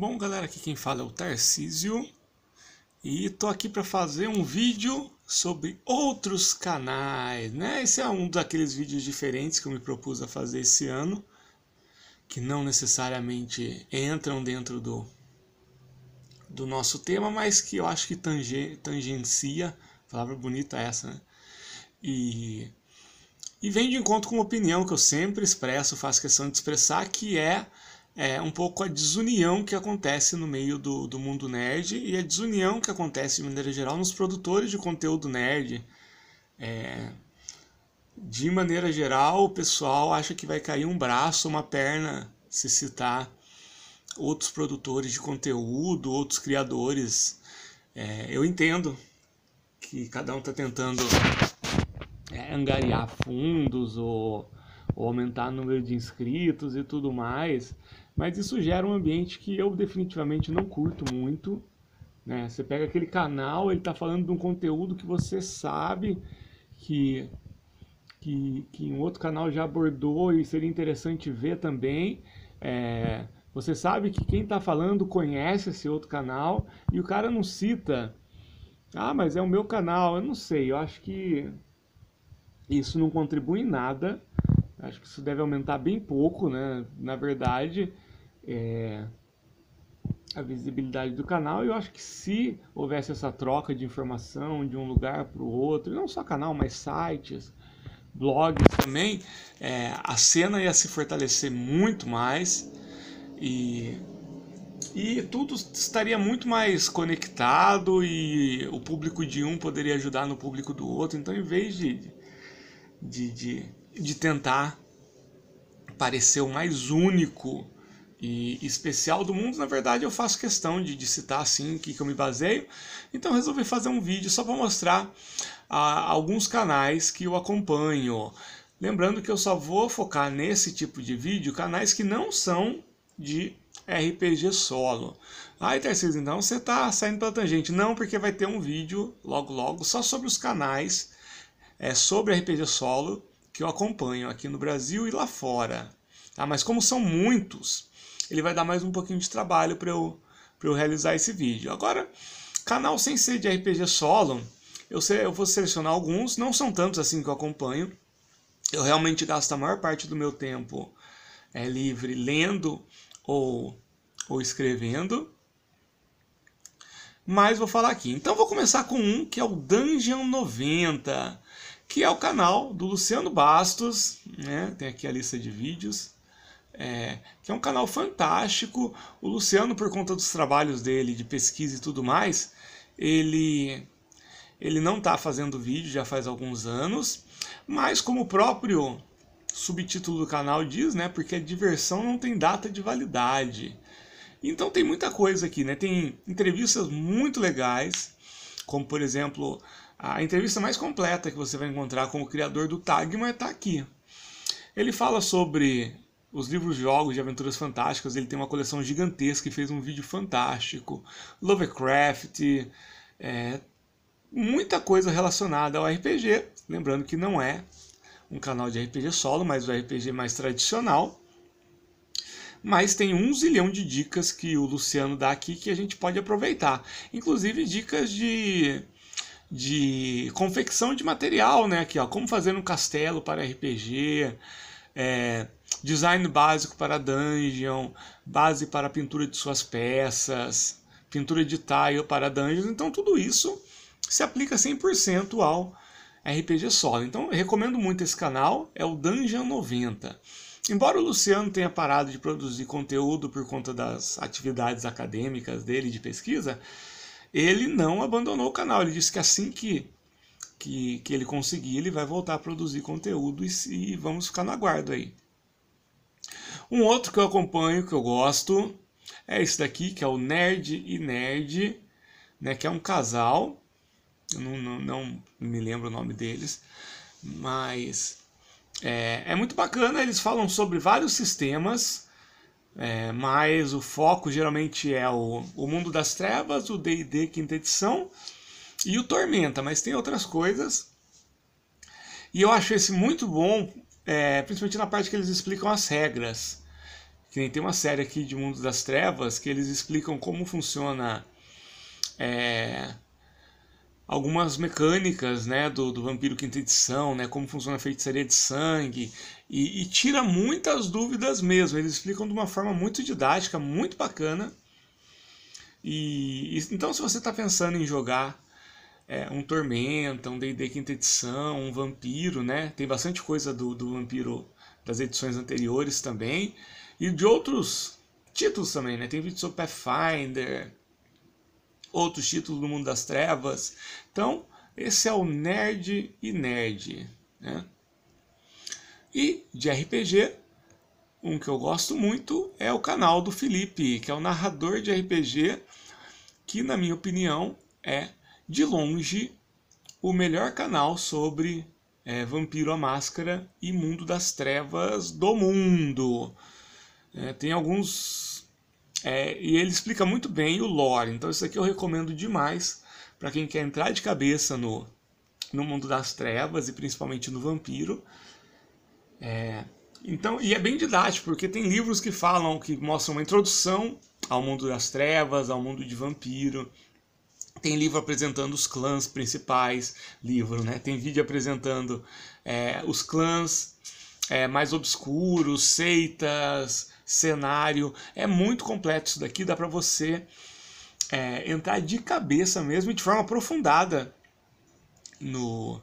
Bom, galera, aqui quem fala é o Tarcísio e tô aqui para fazer um vídeo sobre outros canais, né? Esse é um daqueles vídeos diferentes que eu me propus a fazer esse ano, que não necessariamente entram dentro do do nosso tema, mas que eu acho que tange, tangencia, palavra bonita é essa, né? E e vem de encontro com uma opinião que eu sempre expresso, faço questão de expressar, que é é, um pouco a desunião que acontece no meio do, do mundo nerd e a desunião que acontece de maneira geral nos produtores de conteúdo nerd. É, de maneira geral, o pessoal acha que vai cair um braço, uma perna, se citar outros produtores de conteúdo, outros criadores. É, eu entendo que cada um está tentando é, angariar fundos ou, ou aumentar o número de inscritos e tudo mais, mas isso gera um ambiente que eu definitivamente não curto muito. Né? Você pega aquele canal, ele está falando de um conteúdo que você sabe que, que, que um outro canal já abordou e seria interessante ver também. É, você sabe que quem está falando conhece esse outro canal e o cara não cita. Ah, mas é o meu canal. Eu não sei, eu acho que isso não contribui em nada. Acho que isso deve aumentar bem pouco, né? Na verdade, é, a visibilidade do canal. Eu acho que se houvesse essa troca de informação de um lugar para o outro, não só canal, mas sites, blogs também, é, a cena ia se fortalecer muito mais e, e tudo estaria muito mais conectado e o público de um poderia ajudar no público do outro. Então, em vez de, de, de, de tentar parecer o mais único e especial do mundo, na verdade eu faço questão de, de citar assim que, que eu me baseio. Então resolvi fazer um vídeo só para mostrar a, ah, alguns canais que eu acompanho. Lembrando que eu só vou focar nesse tipo de vídeo canais que não são de RPG solo. Aí, ah, Tarcísio, então você está saindo pela tangente. Não, porque vai ter um vídeo logo logo só sobre os canais é, sobre RPG solo que eu acompanho aqui no Brasil e lá fora. Tá? Mas como são muitos, ele vai dar mais um pouquinho de trabalho para eu, eu realizar esse vídeo. Agora, canal sem ser de RPG solo, eu, sei, eu vou selecionar alguns, não são tantos assim que eu acompanho. Eu realmente gasto a maior parte do meu tempo é, livre lendo ou, ou escrevendo. Mas vou falar aqui. Então vou começar com um que é o Dungeon 90, que é o canal do Luciano Bastos, né? Tem aqui a lista de vídeos é, que é um canal fantástico. O Luciano, por conta dos trabalhos dele de pesquisa e tudo mais, ele ele não está fazendo vídeo já faz alguns anos, mas como o próprio subtítulo do canal diz, né, porque diversão não tem data de validade. Então tem muita coisa aqui, né? Tem entrevistas muito legais, como por exemplo, a entrevista mais completa que você vai encontrar com o criador do Tagma está aqui. Ele fala sobre os livros de jogos de aventuras fantásticas, ele tem uma coleção gigantesca e fez um vídeo fantástico. Lovecraft, é, muita coisa relacionada ao RPG. Lembrando que não é um canal de RPG solo, mas o RPG mais tradicional. Mas tem um zilhão de dicas que o Luciano dá aqui que a gente pode aproveitar. Inclusive dicas de, de confecção de material, né? Aqui, ó, como fazer um castelo para RPG, é, design básico para dungeon, base para pintura de suas peças, pintura de tile para dungeon. Então, tudo isso se aplica 100% ao RPG solo. Então, recomendo muito esse canal, é o Dungeon 90. Embora o Luciano tenha parado de produzir conteúdo por conta das atividades acadêmicas dele de pesquisa, ele não abandonou o canal. Ele disse que assim que que, que ele conseguir, ele vai voltar a produzir conteúdo e, e vamos ficar no aguardo aí. Um outro que eu acompanho, que eu gosto, é esse daqui, que é o Nerd e Nerd, né, que é um casal, eu não, não, não me lembro o nome deles, mas é, é, muito bacana, eles falam sobre vários sistemas, é, mas o foco geralmente é o, o mundo das trevas, o D&D quinta edição, e o Tormenta, mas tem outras coisas. E eu acho esse muito bom, é, principalmente na parte que eles explicam as regras. Que nem tem uma série aqui de Mundo das Trevas que eles explicam como funciona é, algumas mecânicas né, do, do Vampiro Quinta Edição, né, como funciona a feitiçaria de sangue, e, e tira muitas dúvidas mesmo. Eles explicam de uma forma muito didática, muito bacana. E, e então, se você está pensando em jogar é, um Tormenta, um D&D quinta edição, um Vampiro, né? Tem bastante coisa do, do Vampiro das edições anteriores também. E de outros títulos também, né? Tem vídeo sobre Pathfinder, outros títulos do mundo das trevas. Então, esse é o Nerd e Nerd. Né? E de RPG, um que eu gosto muito é o canal do Felipe, que é o narrador de RPG, que, na minha opinião, é de longe, o melhor canal sobre é, Vampiro a Máscara e Mundo das Trevas do mundo. É, tem alguns. É, e ele explica muito bem o lore, então isso aqui eu recomendo demais para quem quer entrar de cabeça no, no mundo das trevas e principalmente no vampiro. É, então, e é bem didático, porque tem livros que falam, que mostram uma introdução ao mundo das trevas, ao mundo de vampiro. Tem livro apresentando os clãs principais, livro, né? Tem vídeo apresentando é, os clãs é, mais obscuros, seitas, cenário. É muito completo isso daqui, dá para você é, entrar de cabeça mesmo, e de forma aprofundada no,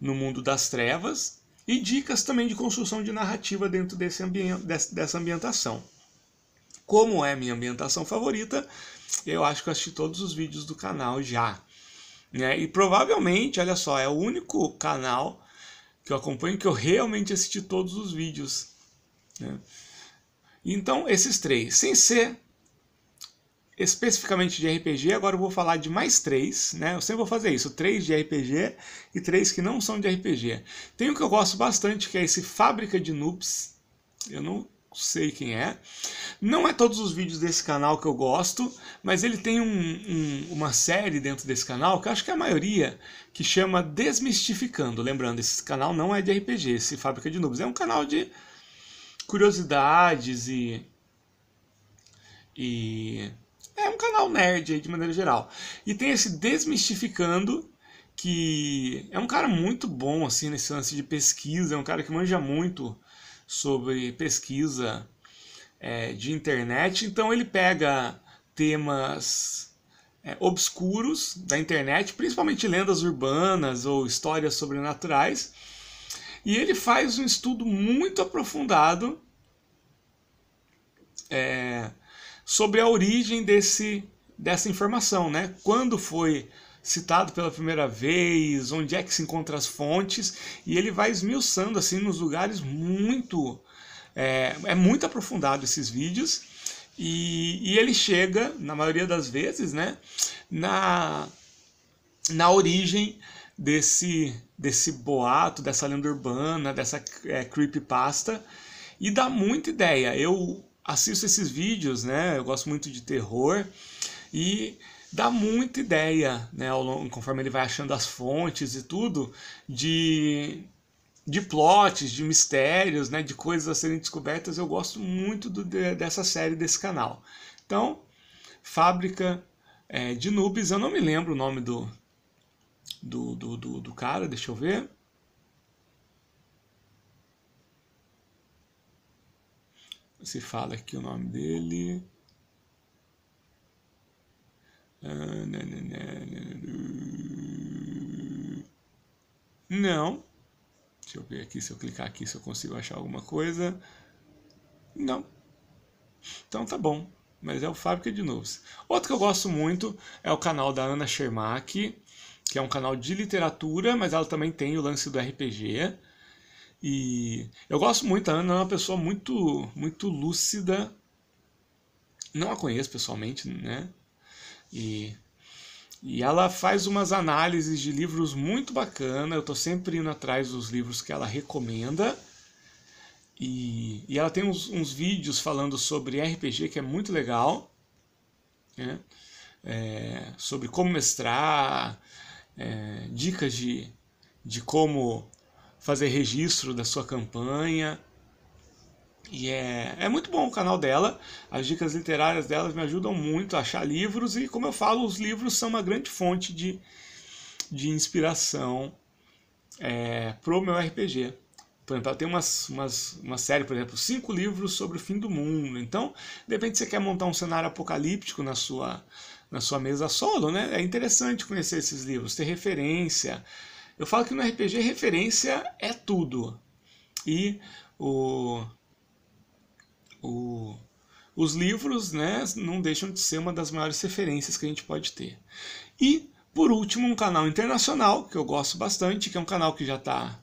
no mundo das trevas e dicas também de construção de narrativa dentro desse ambiente, dessa ambientação. Como é minha ambientação favorita, eu acho que eu assisti todos os vídeos do canal já. Né? E provavelmente, olha só, é o único canal que eu acompanho que eu realmente assisti todos os vídeos. Né? Então, esses três. Sem ser especificamente de RPG, agora eu vou falar de mais três, né? Eu sempre vou fazer isso, três de RPG e três que não são de RPG. Tem um que eu gosto bastante, que é esse Fábrica de Noobs. Eu não sei quem é. Não é todos os vídeos desse canal que eu gosto, mas ele tem um, um, uma série dentro desse canal, que acho que é a maioria, que chama Desmistificando. Lembrando, esse canal não é de RPG, esse Fábrica de Noobs. É um canal de curiosidades e... e... É um canal nerd aí, de maneira geral. E tem esse Desmistificando, que é um cara muito bom, assim, nesse lance de pesquisa, é um cara que manja muito sobre pesquisa é, de internet. Então ele pega temas é, obscuros da internet, principalmente lendas urbanas ou histórias sobrenaturais, e ele faz um estudo muito aprofundado é, sobre a origem desse, dessa informação, né? Quando foi citado pela primeira vez, onde é que se encontram as fontes, e ele vai esmiuçando assim nos lugares muito. É, é muito aprofundado esses vídeos, e, e ele chega, na maioria das vezes, né, na, na origem desse, desse boato, dessa lenda urbana, dessa é, creepypasta, e dá muita ideia. Eu assisto esses vídeos, né? Eu gosto muito de terror e dá muita ideia, né, ao longo, conforme ele vai achando as fontes e tudo, de, de plots, de mistérios, né, de coisas a serem descobertas. Eu gosto muito do, dessa série, desse canal. Então, Fábrica é, de Nubes, eu não me lembro o nome do, do, do, do, do cara, deixa eu ver. Se fala aqui o nome dele. Não. Deixa eu ver aqui se eu clicar aqui se eu consigo achar alguma coisa. Não. Então tá bom. Mas é o Fábrica de Noobs. Outro que eu gosto muito é o canal da Ana Shermack, que é um canal de literatura, mas ela também tem o lance do RPG. E eu gosto muito, a Ana é uma pessoa muito, muito lúcida. Não a conheço pessoalmente, né? E, e ela faz umas análises de livros muito bacana. Eu estou sempre indo atrás dos livros que ela recomenda. E, e ela tem uns, uns vídeos falando sobre RPG que é muito legal. Né? É, sobre como mestrar, é, dicas de, de como fazer registro da sua campanha. E é, é muito bom o canal dela, as dicas literárias delas me ajudam muito a achar livros, e como eu falo, os livros são uma grande fonte de, de inspiração é, pro meu RPG. Por exemplo, ela tem umas, umas, uma série, por exemplo, cinco livros sobre o fim do mundo. Então, de repente você quer montar um cenário apocalíptico na sua, na sua mesa solo, né? É interessante conhecer esses livros, ter referência. Eu falo que no RPG referência é tudo. E o, o, os livros né, não deixam de ser uma das maiores referências que a gente pode ter. E, por último, um canal internacional, que eu gosto bastante, que é um canal que já está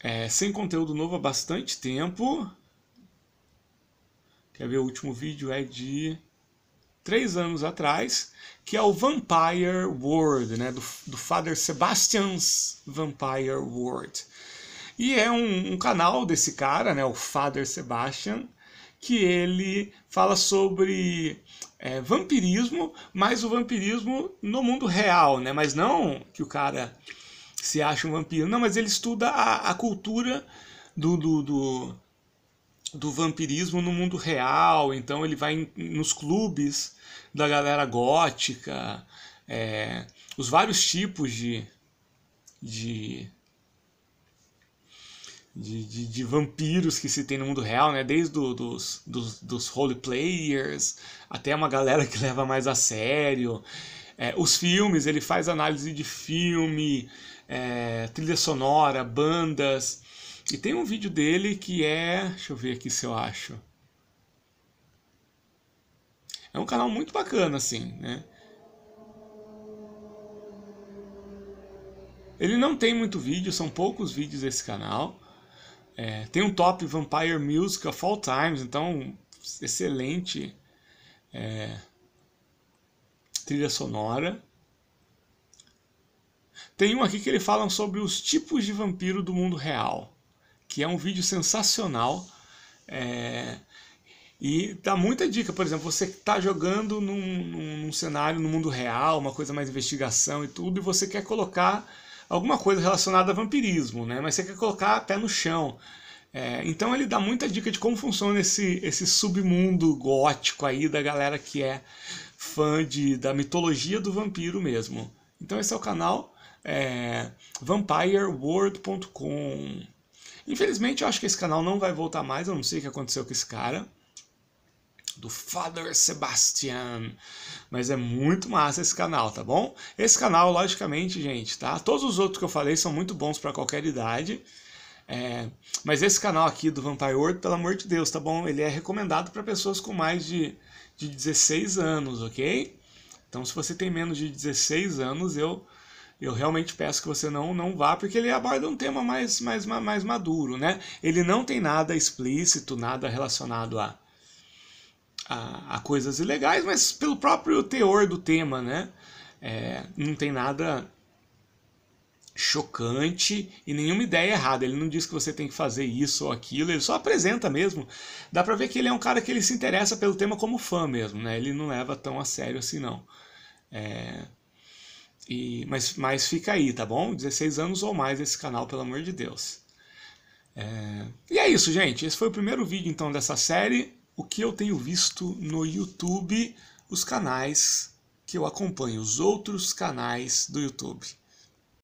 é, sem conteúdo novo há bastante tempo. Quer ver? O último vídeo é de três anos atrás, que é o Vampire World, né? do, do Father Sebastian's Vampire World. E é um, um canal desse cara, né, o Father Sebastian, que ele fala sobre é, vampirismo, mas o vampirismo no mundo real, né? Mas não que o cara se acha um vampiro, não, mas ele estuda a, a cultura do, do, do, do, vampirismo no mundo real, então ele vai nos clubes da galera gótica, é, os vários tipos de, de de, de, de, vampiros que se tem no mundo real, né? Desde do, dos, dos, dos role players até uma galera que leva mais a sério. É, os filmes, ele faz análise de filme, é, trilha sonora, bandas. E tem um vídeo dele que é. Deixa eu ver aqui se eu acho. É um canal muito bacana, assim, né? Ele não tem muito vídeo, são poucos vídeos esse canal. É, tem um top Vampire Music of All Times, então excelente é, trilha sonora. Tem um aqui que ele fala sobre os tipos de vampiro do mundo real, que é um vídeo sensacional. É, e dá muita dica, por exemplo, você está jogando num, num, num cenário no mundo real, uma coisa mais investigação e tudo, e você quer colocar alguma coisa relacionada a vampirismo, né? Mas você quer colocar pé no chão. É, então ele dá muita dica de como funciona esse, esse submundo gótico aí da galera que é fã de, da mitologia do vampiro mesmo. Então esse é o canal é, vampireworld.com. Infelizmente eu acho que esse canal não vai voltar mais, eu não sei o que aconteceu com esse cara do Father Sebastian. Mas é muito massa esse canal, tá bom? Esse canal, logicamente, gente, tá? Todos os outros que eu falei são muito bons para qualquer idade. É... mas esse canal aqui do Vampire World, pelo amor de Deus, tá bom? Ele é recomendado para pessoas com mais de, de 16 anos, ok? Então, se você tem menos de 16 anos, eu eu realmente peço que você não, não vá, porque ele aborda um tema mais, mais, mais maduro, né? Ele não tem nada explícito, nada relacionado a, a, a coisas ilegais, mas pelo próprio teor do tema, né? É, não tem nada chocante e nenhuma ideia errada. Ele não diz que você tem que fazer isso ou aquilo, ele só apresenta mesmo. Dá pra ver que ele é um cara que ele se interessa pelo tema como fã mesmo, né? Ele não leva tão a sério assim, não. É... E... Mas, mas fica aí, tá bom? 16 anos ou mais esse canal, pelo amor de Deus. É... E é isso, gente. Esse foi o primeiro vídeo, então, dessa série o que eu tenho visto no YouTube, os canais que eu acompanho, os outros canais do YouTube.